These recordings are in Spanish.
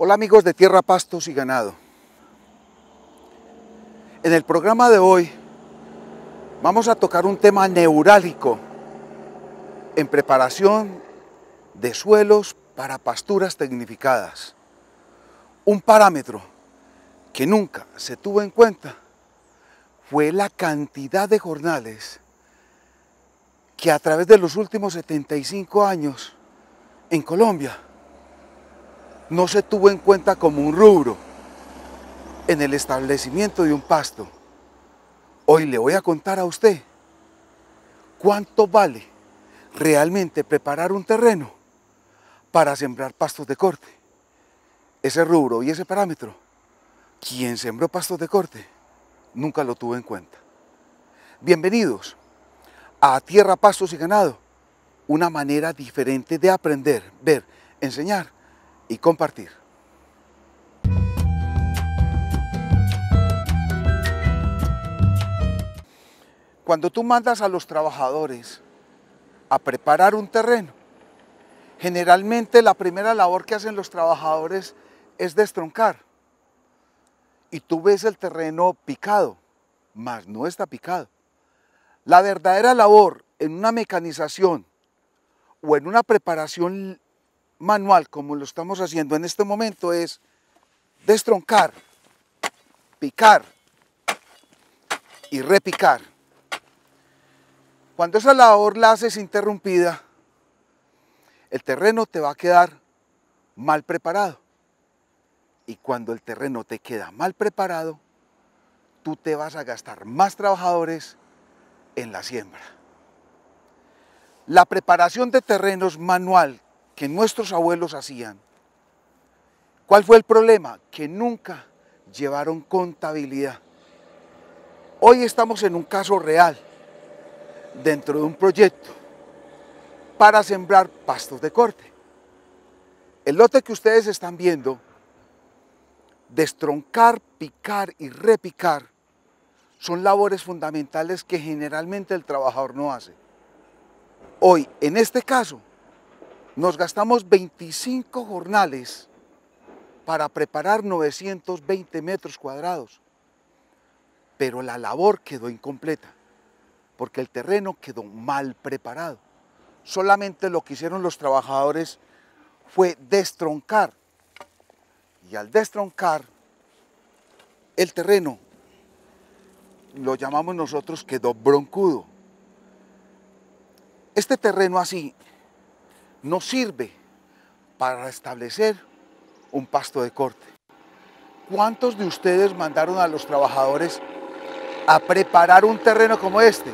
Hola amigos de Tierra Pastos y Ganado. En el programa de hoy vamos a tocar un tema neurálico en preparación de suelos para pasturas tecnificadas. Un parámetro que nunca se tuvo en cuenta fue la cantidad de jornales que a través de los últimos 75 años en Colombia no se tuvo en cuenta como un rubro en el establecimiento de un pasto. Hoy le voy a contar a usted cuánto vale realmente preparar un terreno para sembrar pastos de corte. Ese rubro y ese parámetro, quien sembró pastos de corte, nunca lo tuvo en cuenta. Bienvenidos a Tierra, Pastos y Ganado, una manera diferente de aprender, ver, enseñar y compartir. Cuando tú mandas a los trabajadores a preparar un terreno, generalmente la primera labor que hacen los trabajadores es destroncar. Y tú ves el terreno picado, mas no está picado. La verdadera labor en una mecanización o en una preparación manual, como lo estamos haciendo en este momento, es destroncar, picar y repicar. Cuando esa labor la haces interrumpida, el terreno te va a quedar mal preparado. Y cuando el terreno te queda mal preparado, tú te vas a gastar más trabajadores en la siembra. La preparación de terrenos manual que nuestros abuelos hacían. ¿Cuál fue el problema? Que nunca llevaron contabilidad. Hoy estamos en un caso real, dentro de un proyecto, para sembrar pastos de corte. El lote que ustedes están viendo, destroncar, picar y repicar, son labores fundamentales que generalmente el trabajador no hace. Hoy, en este caso, nos gastamos 25 jornales para preparar 920 metros cuadrados, pero la labor quedó incompleta porque el terreno quedó mal preparado. Solamente lo que hicieron los trabajadores fue destroncar y al destroncar el terreno, lo llamamos nosotros quedó broncudo. Este terreno así no sirve para establecer un pasto de corte. ¿Cuántos de ustedes mandaron a los trabajadores a preparar un terreno como este?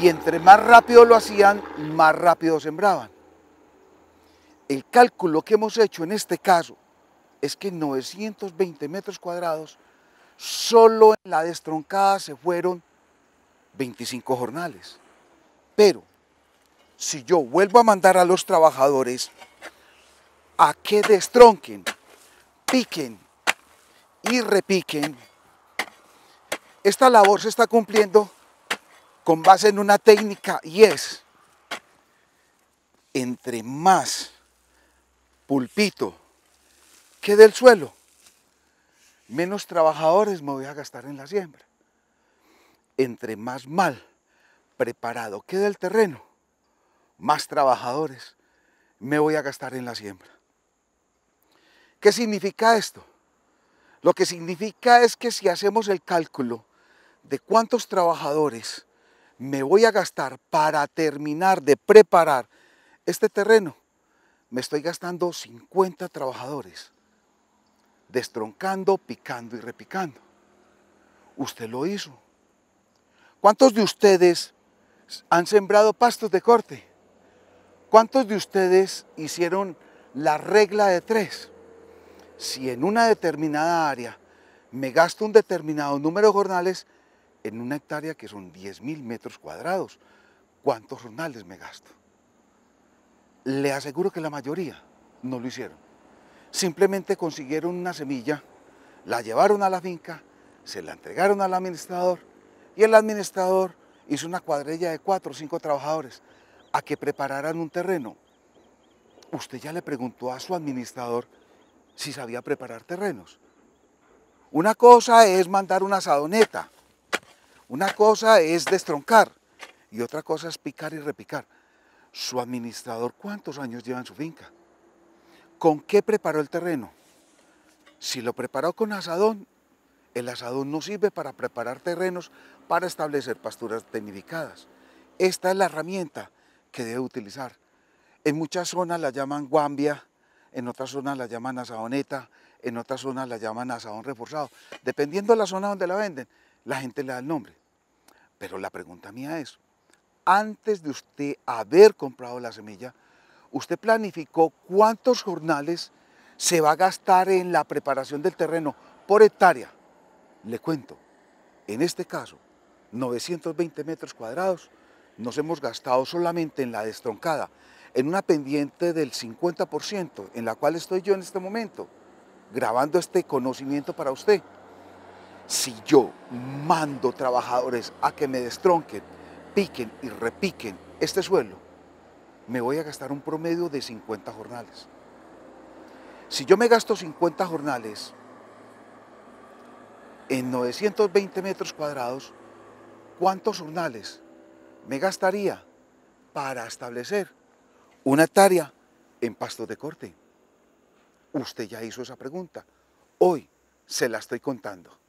Y entre más rápido lo hacían, más rápido sembraban. El cálculo que hemos hecho en este caso es que 920 metros cuadrados, solo en la destroncada se fueron 25 jornales. Pero si yo vuelvo a mandar a los trabajadores a que destronquen, piquen y repiquen, esta labor se está cumpliendo con base en una técnica y es, entre más pulpito quede el suelo, menos trabajadores me voy a gastar en la siembra. Entre más mal preparado quede el terreno, más trabajadores, me voy a gastar en la siembra. ¿Qué significa esto? Lo que significa es que si hacemos el cálculo de cuántos trabajadores me voy a gastar para terminar de preparar este terreno, me estoy gastando 50 trabajadores, destroncando, picando y repicando. Usted lo hizo. ¿Cuántos de ustedes han sembrado pastos de corte? ¿Cuántos de ustedes hicieron la regla de tres? Si en una determinada área me gasto un determinado número de jornales, en una hectárea que son 10.000 metros cuadrados, ¿cuántos jornales me gasto? Le aseguro que la mayoría no lo hicieron. Simplemente consiguieron una semilla, la llevaron a la finca, se la entregaron al administrador y el administrador hizo una cuadrilla de cuatro o cinco trabajadores a que prepararan un terreno. Usted ya le preguntó a su administrador si sabía preparar terrenos. Una cosa es mandar una asadoneta, una cosa es destroncar y otra cosa es picar y repicar. Su administrador, ¿cuántos años lleva en su finca? ¿Con qué preparó el terreno? Si lo preparó con asadón, el asadón no sirve para preparar terrenos para establecer pasturas tecnificadas. Esta es la herramienta que debe utilizar. En muchas zonas la llaman guambia, en otras zonas la llaman asadoneta, en otras zonas la llaman asadón reforzado. Dependiendo de la zona donde la venden, la gente le da el nombre. Pero la pregunta mía es, antes de usted haber comprado la semilla, usted planificó cuántos jornales se va a gastar en la preparación del terreno por hectárea. Le cuento, en este caso, 920 metros cuadrados nos hemos gastado solamente en la destroncada, en una pendiente del 50%, en la cual estoy yo en este momento, grabando este conocimiento para usted. Si yo mando trabajadores a que me destronquen, piquen y repiquen este suelo, me voy a gastar un promedio de 50 jornales. Si yo me gasto 50 jornales en 920 metros cuadrados, ¿cuántos jornales? me gastaría para establecer una hectárea en pasto de corte? Usted ya hizo esa pregunta. Hoy se la estoy contando.